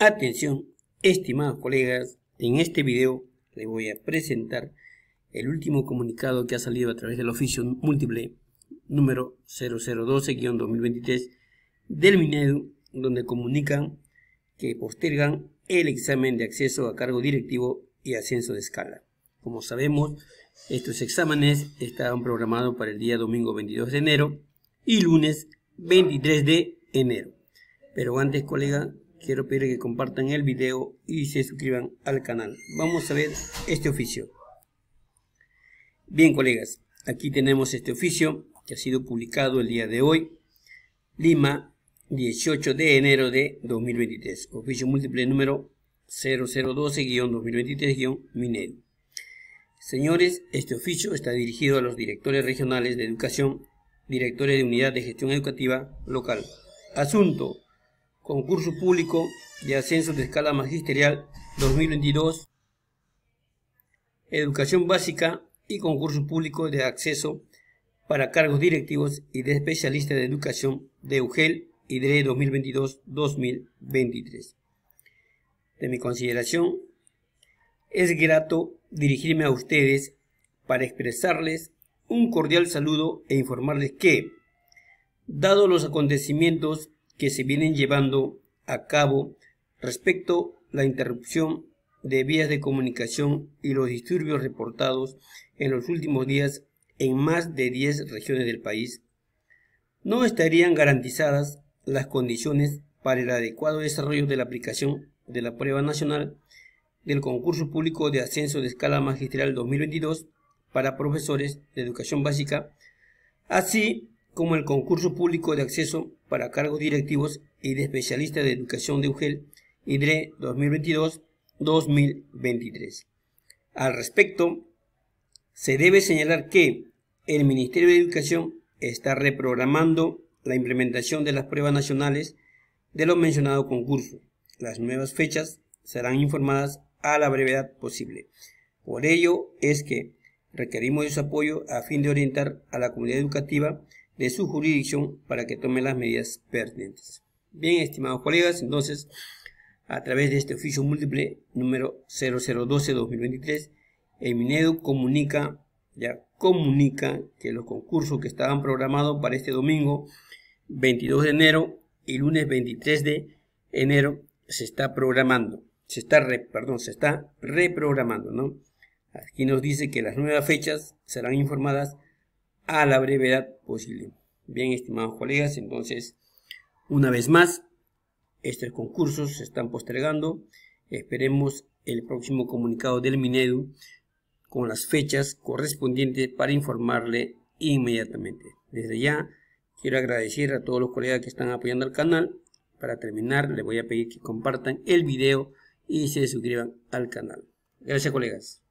Atención, estimados colegas, en este video les voy a presentar el último comunicado que ha salido a través del oficio múltiple número 0012-2023 del MINEDU, donde comunican que postergan el examen de acceso a cargo directivo y ascenso de escala. Como sabemos, estos exámenes estaban programados para el día domingo 22 de enero y lunes 23 de enero. Pero antes, colega, quiero pedir que compartan el video y se suscriban al canal. Vamos a ver este oficio. Bien, colegas, aquí tenemos este oficio que ha sido publicado el día de hoy. Lima, 18 de enero de 2023. Oficio múltiple número 0012-2023-Minero. Señores, este oficio está dirigido a los directores regionales de educación, directores de unidad de gestión educativa local. Asunto, concurso público de ascenso de escala magisterial 2022, educación básica y concurso público de acceso para cargos directivos y de especialistas de educación de UGEL y DRE 2022-2023. De mi consideración, es grato dirigirme a ustedes para expresarles un cordial saludo e informarles que, dado los acontecimientos que se vienen llevando a cabo respecto a la interrupción de vías de comunicación y los disturbios reportados en los últimos días en más de 10 regiones del país, no estarían garantizadas las condiciones para el adecuado desarrollo de la aplicación de la prueba nacional del concurso público de ascenso de escala magistral 2022 para profesores de educación básica, así como el concurso público de acceso para cargos directivos y de especialistas de educación de UGEL e, IDRE 2022-2023. Al respecto, se debe señalar que el Ministerio de Educación está reprogramando la implementación de las pruebas nacionales de los mencionados concursos. Las nuevas fechas serán informadas a la brevedad posible. Por ello es que requerimos su apoyo a fin de orientar a la comunidad educativa de su jurisdicción para que tome las medidas pertinentes. Bien, estimados colegas, entonces, a través de este oficio múltiple número 0012-2023, el Minedu comunica, ya comunica que los concursos que estaban programados para este domingo 22 de enero y lunes 23 de enero se está programando, se está, perdón, se está reprogramando, ¿no? Aquí nos dice que las nuevas fechas serán informadas a la brevedad posible. Bien, estimados colegas, entonces, una vez más, estos concursos se están postergando. Esperemos el próximo comunicado del Minedu con las fechas correspondientes para informarle inmediatamente. Desde ya, quiero agradecer a todos los colegas que están apoyando al canal. Para terminar, les voy a pedir que compartan el video y se suscriban al canal. Gracias, colegas.